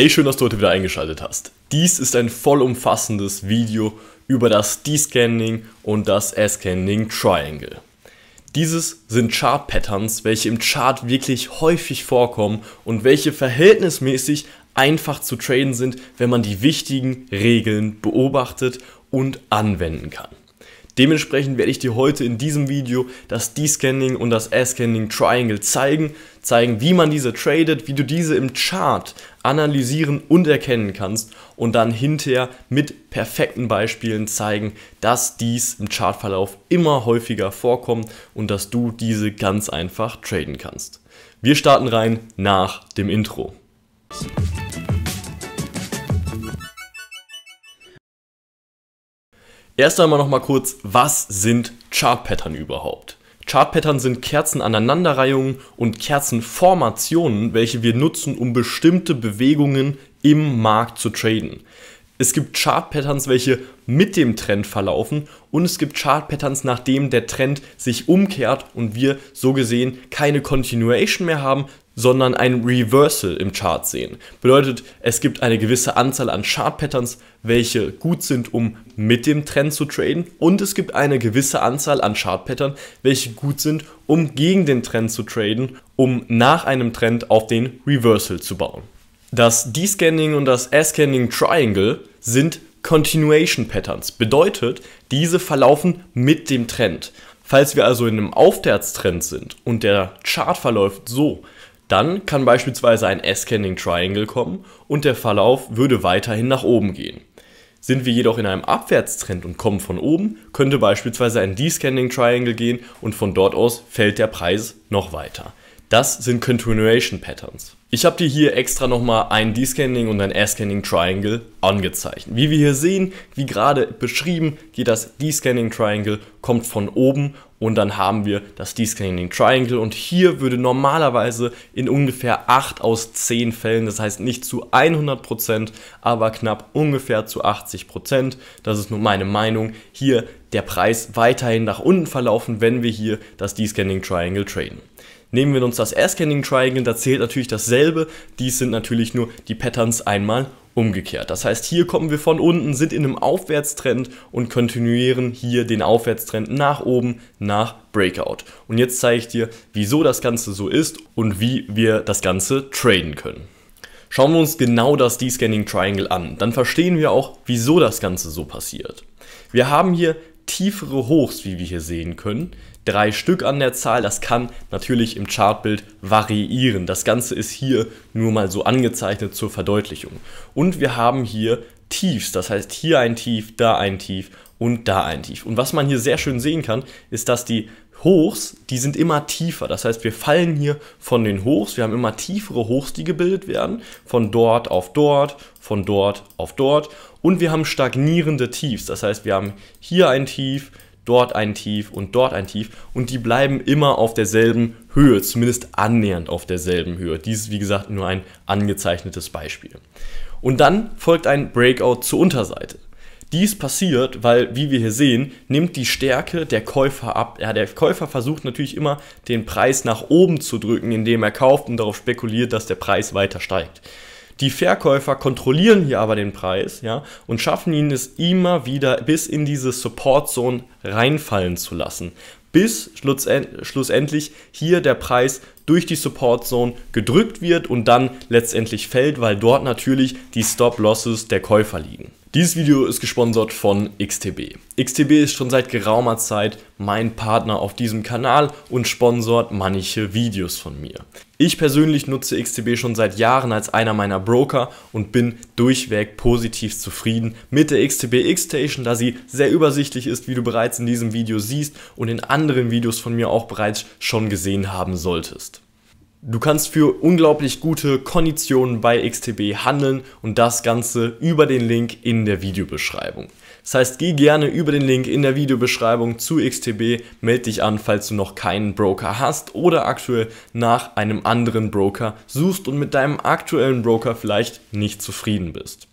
Hey, schön, dass du heute wieder eingeschaltet hast. Dies ist ein vollumfassendes Video über das D-Scanning und das s Triangle. Dieses sind Chart-Patterns, welche im Chart wirklich häufig vorkommen und welche verhältnismäßig einfach zu traden sind, wenn man die wichtigen Regeln beobachtet und anwenden kann. Dementsprechend werde ich dir heute in diesem Video das D-Scanning und das s Triangle zeigen, zeigen, wie man diese tradet, wie du diese im Chart analysieren und erkennen kannst und dann hinterher mit perfekten Beispielen zeigen, dass dies im Chartverlauf immer häufiger vorkommt und dass du diese ganz einfach traden kannst. Wir starten rein nach dem Intro. Erst einmal noch mal kurz, was sind Chart Pattern überhaupt? Chartpattern sind Kerzen aneinanderreihungen und Kerzenformationen, welche wir nutzen, um bestimmte Bewegungen im Markt zu traden. Es gibt Chart-Patterns, welche mit dem Trend verlaufen und es gibt Chart-Patterns, nachdem der Trend sich umkehrt und wir so gesehen keine Continuation mehr haben, sondern ein Reversal im Chart sehen. Bedeutet, es gibt eine gewisse Anzahl an Chart-Patterns, welche gut sind, um mit dem Trend zu traden und es gibt eine gewisse Anzahl an Chart-Pattern, welche gut sind, um gegen den Trend zu traden, um nach einem Trend auf den Reversal zu bauen. Das D-Scanning und das S-Scanning Triangle sind Continuation Patterns. Bedeutet, diese verlaufen mit dem Trend. Falls wir also in einem Aufwärtstrend sind und der Chart verläuft so, dann kann beispielsweise ein S-Scanning Triangle kommen und der Verlauf würde weiterhin nach oben gehen. Sind wir jedoch in einem Abwärtstrend und kommen von oben, könnte beispielsweise ein D-Scanning Triangle gehen und von dort aus fällt der Preis noch weiter. Das sind Continuation Patterns. Ich habe dir hier extra nochmal ein Descanning und ein Ascanning Triangle angezeichnet. Wie wir hier sehen, wie gerade beschrieben, geht das Descanning Triangle, kommt von oben und dann haben wir das Descanning Triangle und hier würde normalerweise in ungefähr 8 aus 10 Fällen, das heißt nicht zu 100%, aber knapp ungefähr zu 80%, das ist nur meine Meinung, hier der Preis weiterhin nach unten verlaufen, wenn wir hier das Descanning Triangle traden. Nehmen wir uns das Air-Scanning Triangle, da zählt natürlich dasselbe. Dies sind natürlich nur die Patterns einmal umgekehrt. Das heißt, hier kommen wir von unten, sind in einem Aufwärtstrend und kontinuieren hier den Aufwärtstrend nach oben, nach Breakout. Und jetzt zeige ich dir, wieso das Ganze so ist und wie wir das Ganze traden können. Schauen wir uns genau das Descanning Triangle an, dann verstehen wir auch, wieso das Ganze so passiert. Wir haben hier tiefere Hochs, wie wir hier sehen können. Drei Stück an der Zahl, das kann natürlich im Chartbild variieren. Das Ganze ist hier nur mal so angezeichnet zur Verdeutlichung. Und wir haben hier Tiefs, das heißt hier ein Tief, da ein Tief und da ein Tief. Und was man hier sehr schön sehen kann, ist, dass die Hochs, die sind immer tiefer. Das heißt, wir fallen hier von den Hochs, wir haben immer tiefere Hochs, die gebildet werden, von dort auf dort, von dort auf dort und wir haben stagnierende Tiefs. Das heißt, wir haben hier ein Tief, dort ein Tief und dort ein Tief und die bleiben immer auf derselben Höhe, zumindest annähernd auf derselben Höhe. Dies ist wie gesagt nur ein angezeichnetes Beispiel. Und dann folgt ein Breakout zur Unterseite. Dies passiert, weil, wie wir hier sehen, nimmt die Stärke der Käufer ab. Ja, der Käufer versucht natürlich immer, den Preis nach oben zu drücken, indem er kauft und darauf spekuliert, dass der Preis weiter steigt. Die Verkäufer kontrollieren hier aber den Preis ja, und schaffen ihn es immer wieder bis in diese Support Zone reinfallen zu lassen, bis schlussendlich hier der Preis durch die Support Zone gedrückt wird und dann letztendlich fällt, weil dort natürlich die Stop Losses der Käufer liegen. Dieses Video ist gesponsert von XTB. XTB ist schon seit geraumer Zeit mein Partner auf diesem Kanal und sponsort manche Videos von mir. Ich persönlich nutze XTB schon seit Jahren als einer meiner Broker und bin durchweg positiv zufrieden mit der XTB X-Station, da sie sehr übersichtlich ist, wie du bereits in diesem Video siehst und in anderen Videos von mir auch bereits schon gesehen haben solltest. Du kannst für unglaublich gute Konditionen bei XTB handeln und das Ganze über den Link in der Videobeschreibung. Das heißt, geh gerne über den Link in der Videobeschreibung zu XTB, melde dich an, falls du noch keinen Broker hast oder aktuell nach einem anderen Broker suchst und mit deinem aktuellen Broker vielleicht nicht zufrieden bist.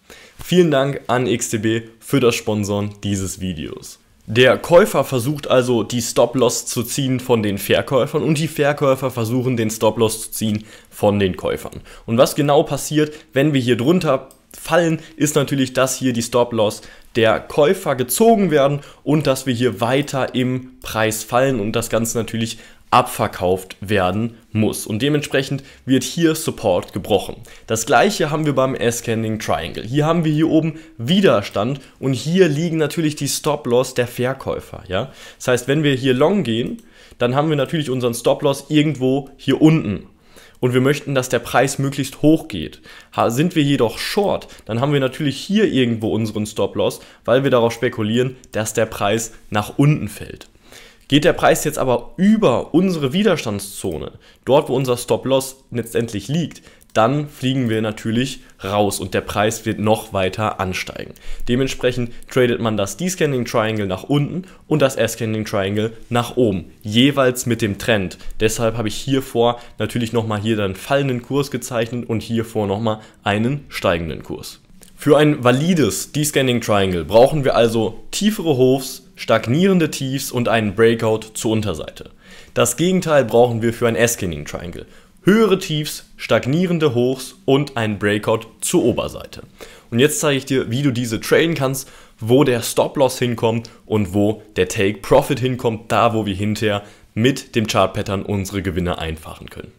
Vielen Dank an XTB für das Sponsoren dieses Videos. Der Käufer versucht also, die Stop-Loss zu ziehen von den Verkäufern und die Verkäufer versuchen, den Stop-Loss zu ziehen von den Käufern. Und was genau passiert, wenn wir hier drunter fallen, ist natürlich, dass hier die Stop-Loss der Käufer gezogen werden und dass wir hier weiter im Preis fallen und das Ganze natürlich abverkauft werden muss. Und dementsprechend wird hier Support gebrochen. Das gleiche haben wir beim Ascending Triangle. Hier haben wir hier oben Widerstand und hier liegen natürlich die Stop-Loss der Verkäufer. Ja? Das heißt, wenn wir hier long gehen, dann haben wir natürlich unseren Stop-Loss irgendwo hier unten und wir möchten, dass der Preis möglichst hoch geht. Sind wir jedoch short, dann haben wir natürlich hier irgendwo unseren Stop-Loss, weil wir darauf spekulieren, dass der Preis nach unten fällt. Geht der Preis jetzt aber über unsere Widerstandszone, dort wo unser Stop-Loss letztendlich liegt, dann fliegen wir natürlich raus und der Preis wird noch weiter ansteigen. Dementsprechend tradet man das Descending Triangle nach unten und das Ascending Triangle nach oben, jeweils mit dem Trend. Deshalb habe ich hier vor natürlich nochmal hier einen fallenden Kurs gezeichnet und hier vor nochmal einen steigenden Kurs. Für ein valides Descending Triangle brauchen wir also tiefere Hofs stagnierende Tiefs und einen Breakout zur Unterseite. Das Gegenteil brauchen wir für ein Ascending Triangle. Höhere Tiefs, stagnierende Hochs und einen Breakout zur Oberseite. Und jetzt zeige ich dir, wie du diese traden kannst, wo der Stop-Loss hinkommt und wo der Take-Profit hinkommt, da wo wir hinterher mit dem Chart-Pattern unsere Gewinne einfahren können.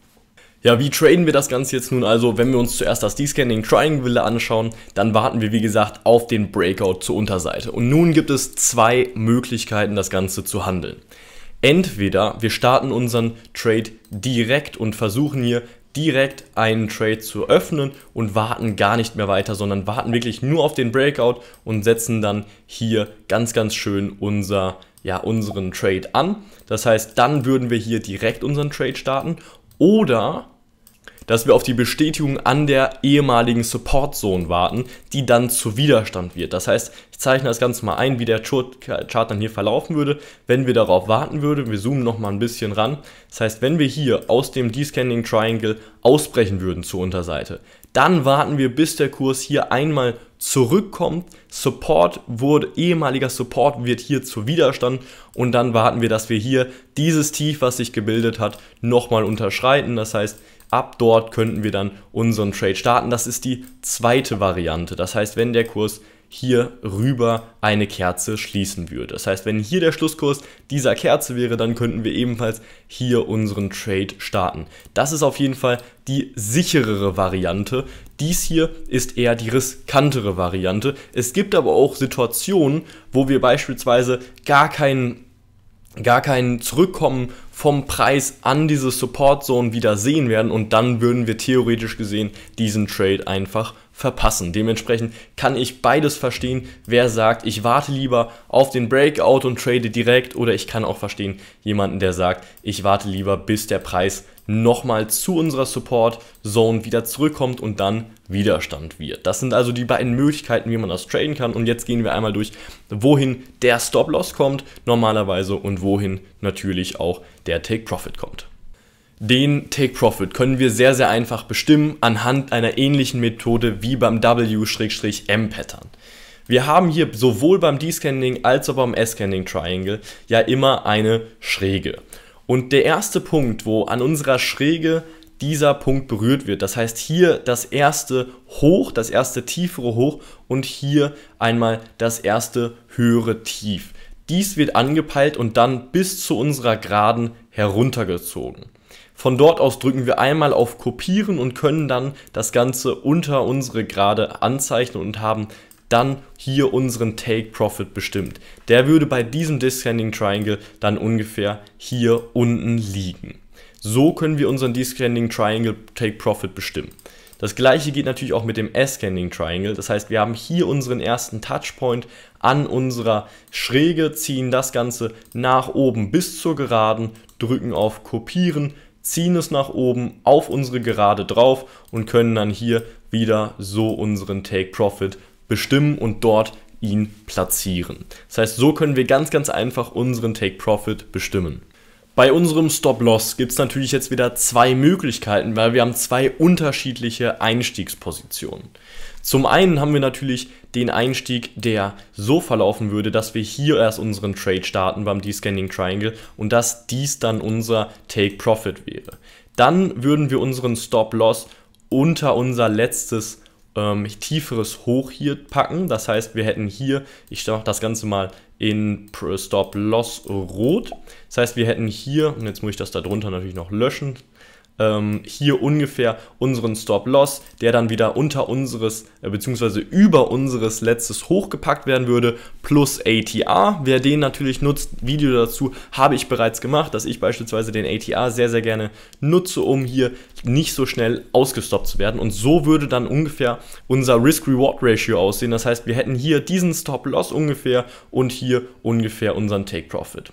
Ja, wie traden wir das Ganze jetzt nun also? Wenn wir uns zuerst das Descanning Triangle anschauen, dann warten wir wie gesagt auf den Breakout zur Unterseite. Und nun gibt es zwei Möglichkeiten, das Ganze zu handeln. Entweder wir starten unseren Trade direkt und versuchen hier direkt einen Trade zu öffnen und warten gar nicht mehr weiter, sondern warten wirklich nur auf den Breakout und setzen dann hier ganz, ganz schön unser, ja, unseren Trade an. Das heißt, dann würden wir hier direkt unseren Trade starten oder dass wir auf die Bestätigung an der ehemaligen Support Zone warten, die dann zu Widerstand wird. Das heißt, ich zeichne das Ganze mal ein, wie der Chart dann hier verlaufen würde, wenn wir darauf warten würden. Wir zoomen nochmal ein bisschen ran. Das heißt, wenn wir hier aus dem Descanning Triangle ausbrechen würden zur Unterseite, dann warten wir, bis der Kurs hier einmal zurückkommt. Support wurde, ehemaliger Support wird hier zu Widerstand und dann warten wir, dass wir hier dieses Tief, was sich gebildet hat, nochmal unterschreiten. Das heißt, Ab dort könnten wir dann unseren Trade starten. Das ist die zweite Variante. Das heißt, wenn der Kurs hier rüber eine Kerze schließen würde. Das heißt, wenn hier der Schlusskurs dieser Kerze wäre, dann könnten wir ebenfalls hier unseren Trade starten. Das ist auf jeden Fall die sicherere Variante. Dies hier ist eher die riskantere Variante. Es gibt aber auch Situationen, wo wir beispielsweise gar keinen gar kein Zurückkommen vom Preis an diese Support Zone wieder sehen werden und dann würden wir theoretisch gesehen diesen Trade einfach verpassen. Dementsprechend kann ich beides verstehen, wer sagt, ich warte lieber auf den Breakout und trade direkt oder ich kann auch verstehen jemanden, der sagt, ich warte lieber bis der Preis nochmal zu unserer Support Zone wieder zurückkommt und dann Widerstand wird. Das sind also die beiden Möglichkeiten, wie man das traden kann. Und jetzt gehen wir einmal durch, wohin der Stop-Loss kommt normalerweise und wohin natürlich auch der Take-Profit kommt. Den Take Profit können wir sehr, sehr einfach bestimmen anhand einer ähnlichen Methode wie beim W-M-Pattern. Wir haben hier sowohl beim D-Scanning als auch beim S-Scanning Triangle ja immer eine Schräge. Und der erste Punkt, wo an unserer Schräge dieser Punkt berührt wird, das heißt hier das erste Hoch, das erste tiefere Hoch und hier einmal das erste höhere Tief. Dies wird angepeilt und dann bis zu unserer Geraden heruntergezogen. Von dort aus drücken wir einmal auf Kopieren und können dann das Ganze unter unsere Gerade anzeichnen und haben dann hier unseren Take Profit bestimmt. Der würde bei diesem Descending Triangle dann ungefähr hier unten liegen. So können wir unseren Descending Triangle Take Profit bestimmen. Das gleiche geht natürlich auch mit dem Ascending Triangle. Das heißt, wir haben hier unseren ersten Touchpoint an unserer Schräge, ziehen das Ganze nach oben bis zur Geraden, drücken auf Kopieren, ziehen es nach oben auf unsere Gerade drauf und können dann hier wieder so unseren Take Profit bestimmen und dort ihn platzieren. Das heißt, so können wir ganz, ganz einfach unseren Take Profit bestimmen. Bei unserem Stop-Loss gibt es natürlich jetzt wieder zwei Möglichkeiten, weil wir haben zwei unterschiedliche Einstiegspositionen. Zum einen haben wir natürlich den Einstieg, der so verlaufen würde, dass wir hier erst unseren Trade starten beim Descending Triangle und dass dies dann unser Take-Profit wäre. Dann würden wir unseren Stop-Loss unter unser letztes ähm, tieferes Hoch hier packen. Das heißt, wir hätten hier, ich mache das Ganze mal in Stop Loss rot. Das heißt, wir hätten hier, und jetzt muss ich das da drunter natürlich noch löschen, ähm, hier ungefähr unseren Stop-Loss, der dann wieder unter unseres äh, bzw. über unseres letztes hochgepackt werden würde, plus ATR. Wer den natürlich nutzt, Video dazu habe ich bereits gemacht, dass ich beispielsweise den ATR sehr, sehr gerne nutze, um hier nicht so schnell ausgestoppt zu werden. Und so würde dann ungefähr unser Risk-Reward-Ratio aussehen. Das heißt, wir hätten hier diesen Stop-Loss ungefähr und hier ungefähr unseren Take-Profit.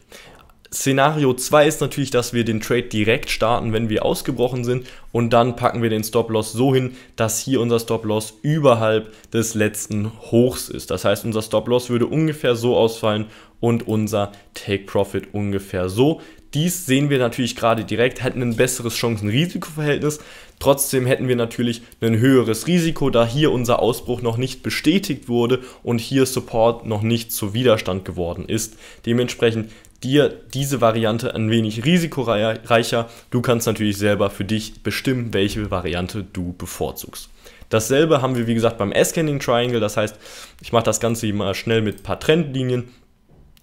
Szenario 2 ist natürlich, dass wir den Trade direkt starten, wenn wir ausgebrochen sind und dann packen wir den Stop-Loss so hin, dass hier unser Stop-Loss überhalb des letzten Hochs ist. Das heißt, unser Stop-Loss würde ungefähr so ausfallen und unser Take-Profit ungefähr so. Dies sehen wir natürlich gerade direkt, hätten ein besseres Chancen-Risiko-Verhältnis, Trotzdem hätten wir natürlich ein höheres Risiko, da hier unser Ausbruch noch nicht bestätigt wurde und hier Support noch nicht zu Widerstand geworden ist. Dementsprechend dir diese Variante ein wenig risikoreicher. Du kannst natürlich selber für dich bestimmen, welche Variante du bevorzugst. Dasselbe haben wir wie gesagt beim S-Scanning Triangle, das heißt, ich mache das Ganze mal schnell mit ein paar Trendlinien.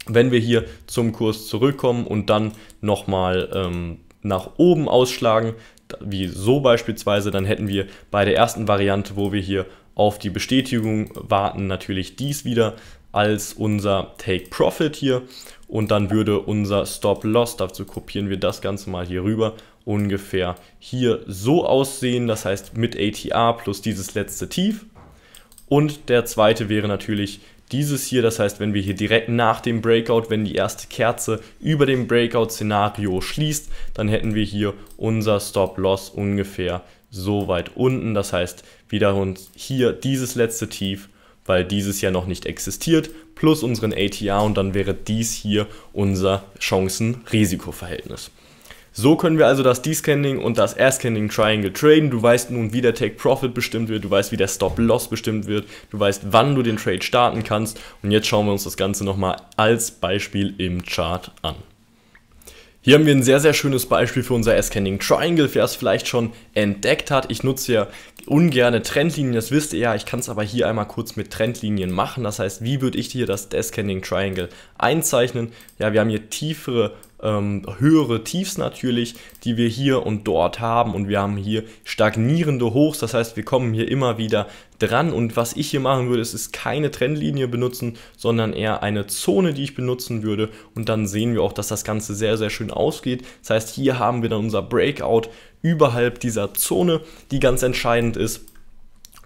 Wenn wir hier zum Kurs zurückkommen und dann nochmal ähm, nach oben ausschlagen, wie so beispielsweise, dann hätten wir bei der ersten Variante, wo wir hier auf die Bestätigung warten, natürlich dies wieder als unser Take Profit hier und dann würde unser Stop Loss, dazu kopieren wir das Ganze mal hier rüber, ungefähr hier so aussehen, das heißt mit ATA plus dieses letzte Tief und der zweite wäre natürlich dieses hier, das heißt, wenn wir hier direkt nach dem Breakout, wenn die erste Kerze über dem Breakout-Szenario schließt, dann hätten wir hier unser Stop-Loss ungefähr so weit unten. Das heißt, wieder uns hier dieses letzte Tief, weil dieses ja noch nicht existiert, plus unseren ATR und dann wäre dies hier unser Chancen-Risiko-Verhältnis. So können wir also das Descanning und das Ascanning Triangle traden. Du weißt nun, wie der Take Profit bestimmt wird, du weißt, wie der Stop Loss bestimmt wird, du weißt, wann du den Trade starten kannst. Und jetzt schauen wir uns das Ganze nochmal als Beispiel im Chart an. Hier haben wir ein sehr, sehr schönes Beispiel für unser Ascanning Triangle, wer es vielleicht schon entdeckt hat. Ich nutze ja ungerne Trendlinien, das wisst ihr ja. Ich kann es aber hier einmal kurz mit Trendlinien machen. Das heißt, wie würde ich hier das Ascanning Triangle einzeichnen? Ja, wir haben hier tiefere ähm, höhere Tiefs natürlich, die wir hier und dort haben. Und wir haben hier stagnierende Hochs, das heißt, wir kommen hier immer wieder dran. Und was ich hier machen würde, ist, ist keine Trendlinie benutzen, sondern eher eine Zone, die ich benutzen würde. Und dann sehen wir auch, dass das Ganze sehr, sehr schön ausgeht. Das heißt, hier haben wir dann unser Breakout überhalb dieser Zone, die ganz entscheidend ist.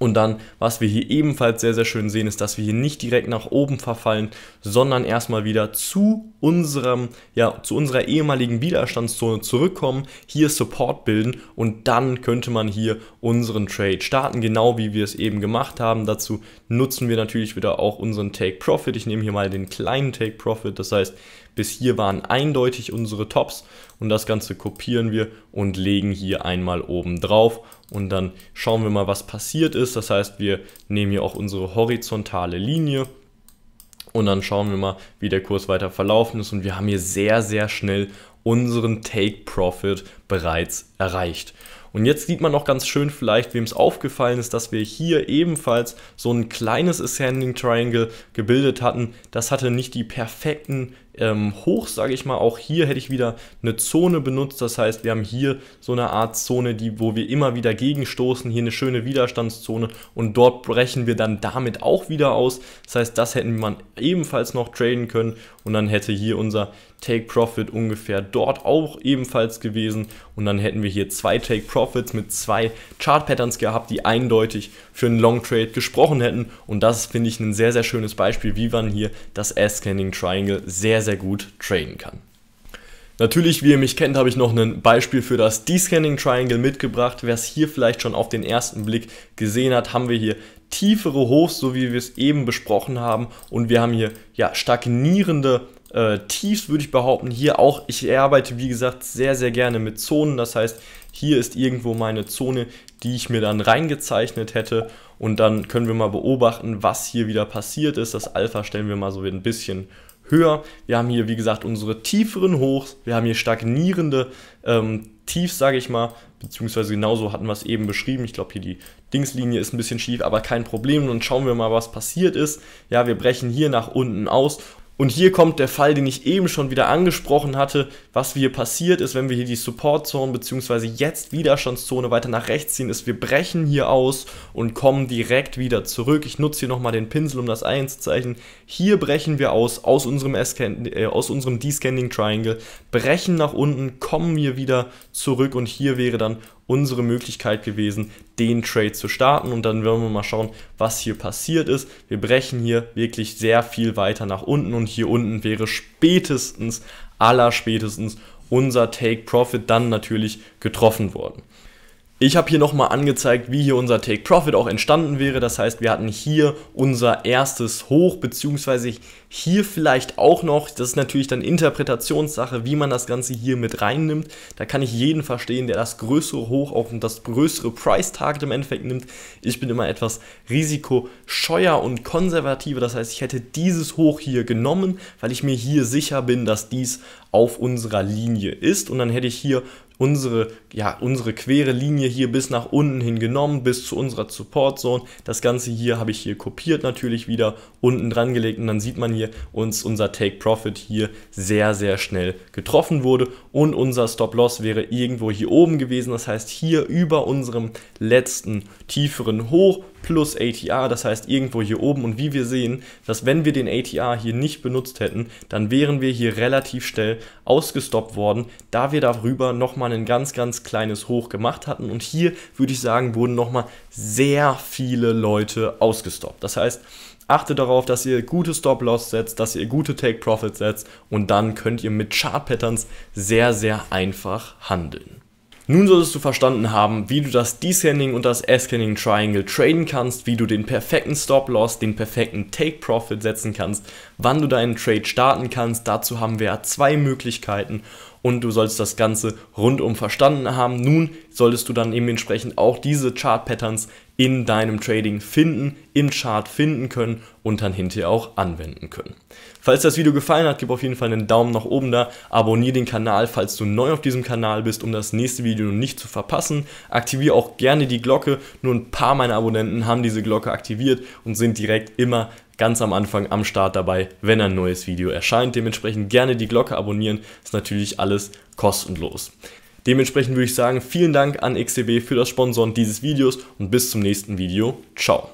Und dann, was wir hier ebenfalls sehr, sehr schön sehen, ist, dass wir hier nicht direkt nach oben verfallen, sondern erstmal wieder zu unserem, ja, zu unserer ehemaligen Widerstandszone zurückkommen, hier Support bilden und dann könnte man hier unseren Trade starten, genau wie wir es eben gemacht haben. Dazu nutzen wir natürlich wieder auch unseren Take Profit. Ich nehme hier mal den kleinen Take Profit, das heißt, bis hier waren eindeutig unsere Tops und das Ganze kopieren wir und legen hier einmal oben drauf und dann schauen wir mal, was passiert ist. Das heißt, wir nehmen hier auch unsere horizontale Linie und dann schauen wir mal, wie der Kurs weiter verlaufen ist und wir haben hier sehr, sehr schnell unseren Take Profit bereits erreicht. Und jetzt sieht man auch ganz schön vielleicht, wem es aufgefallen ist, dass wir hier ebenfalls so ein kleines Ascending Triangle gebildet hatten. Das hatte nicht die perfekten ähm, hoch, sage ich mal. Auch hier hätte ich wieder eine Zone benutzt. Das heißt, wir haben hier so eine Art Zone, die, wo wir immer wieder gegenstoßen. Hier eine schöne Widerstandszone und dort brechen wir dann damit auch wieder aus. Das heißt, das hätten man ebenfalls noch traden können und dann hätte hier unser Take Profit ungefähr dort auch ebenfalls gewesen und dann hätten wir hier zwei Take Profits mit zwei Chart Patterns gehabt, die eindeutig für einen Long Trade gesprochen hätten und das finde ich ein sehr, sehr schönes Beispiel, wie man hier das S-Scanning Triangle sehr, sehr gut traden kann. Natürlich, wie ihr mich kennt, habe ich noch ein Beispiel für das D-Scanning Triangle mitgebracht. Wer es hier vielleicht schon auf den ersten Blick gesehen hat, haben wir hier tiefere Hochs, so wie wir es eben besprochen haben. Und wir haben hier ja, stagnierende äh, Tiefs, würde ich behaupten. Hier auch, ich arbeite wie gesagt sehr, sehr gerne mit Zonen. Das heißt, hier ist irgendwo meine Zone, die ich mir dann reingezeichnet hätte. Und dann können wir mal beobachten, was hier wieder passiert ist. Das Alpha stellen wir mal so ein bisschen höher. Wir haben hier, wie gesagt, unsere tieferen Hochs, wir haben hier stagnierende ähm, Tiefs, sage ich mal, beziehungsweise genauso hatten wir es eben beschrieben. Ich glaube, hier die Dingslinie ist ein bisschen schief, aber kein Problem. Und schauen wir mal, was passiert ist. Ja, wir brechen hier nach unten aus und hier kommt der Fall, den ich eben schon wieder angesprochen hatte, was hier passiert ist, wenn wir hier die Support Zone bzw. jetzt Widerstandszone weiter nach rechts ziehen, ist, wir brechen hier aus und kommen direkt wieder zurück. Ich nutze hier nochmal den Pinsel, um das einzuzeichnen. Hier brechen wir aus, aus unserem, äh, unserem Descanning Triangle, brechen nach unten, kommen hier wieder zurück und hier wäre dann unsere Möglichkeit gewesen, den Trade zu starten. Und dann werden wir mal schauen, was hier passiert ist. Wir brechen hier wirklich sehr viel weiter nach unten und hier unten wäre spätestens, aller spätestens unser Take Profit dann natürlich getroffen worden. Ich habe hier nochmal angezeigt, wie hier unser Take Profit auch entstanden wäre. Das heißt, wir hatten hier unser erstes Hoch, beziehungsweise hier vielleicht auch noch, das ist natürlich dann Interpretationssache, wie man das Ganze hier mit reinnimmt. Da kann ich jeden verstehen, der das größere Hoch auch und das größere Price Target im Endeffekt nimmt. Ich bin immer etwas risikoscheuer und konservativer. Das heißt, ich hätte dieses Hoch hier genommen, weil ich mir hier sicher bin, dass dies auf unserer Linie ist. Und dann hätte ich hier unsere, ja, unsere quere Linie hier bis nach unten hin genommen, bis zu unserer Support Zone. Das Ganze hier habe ich hier kopiert natürlich wieder, unten dran gelegt und dann sieht man hier, uns unser Take Profit hier sehr, sehr schnell getroffen wurde und unser Stop Loss wäre irgendwo hier oben gewesen. Das heißt, hier über unserem letzten tieferen Hoch plus ATR, das heißt irgendwo hier oben. Und wie wir sehen, dass wenn wir den ATR hier nicht benutzt hätten, dann wären wir hier relativ schnell ausgestoppt worden, da wir darüber nochmal ein ganz, ganz kleines Hoch gemacht hatten. Und hier würde ich sagen, wurden nochmal sehr viele Leute ausgestoppt. Das heißt, Achtet darauf, dass ihr gute Stop-Loss setzt, dass ihr gute Take-Profit setzt und dann könnt ihr mit Chart-Patterns sehr, sehr einfach handeln. Nun solltest du verstanden haben, wie du das Descending und das Ascending Triangle traden kannst, wie du den perfekten Stop Loss, den perfekten Take Profit setzen kannst, wann du deinen Trade starten kannst. Dazu haben wir zwei Möglichkeiten und du sollst das Ganze rundum verstanden haben. Nun solltest du dann eben entsprechend auch diese Chart-Patterns in deinem Trading finden, im Chart finden können und dann hinterher auch anwenden können. Falls das Video gefallen hat, gib auf jeden Fall einen Daumen nach oben da, abonniere den Kanal, falls du neu auf diesem Kanal bist, um das nächste Video nicht zu verpassen. Aktiviere auch gerne die Glocke, nur ein paar meiner Abonnenten haben diese Glocke aktiviert und sind direkt immer ganz am Anfang am Start dabei, wenn ein neues Video erscheint. Dementsprechend gerne die Glocke abonnieren, ist natürlich alles kostenlos. Dementsprechend würde ich sagen, vielen Dank an XCB für das Sponsoren dieses Videos und bis zum nächsten Video. Ciao.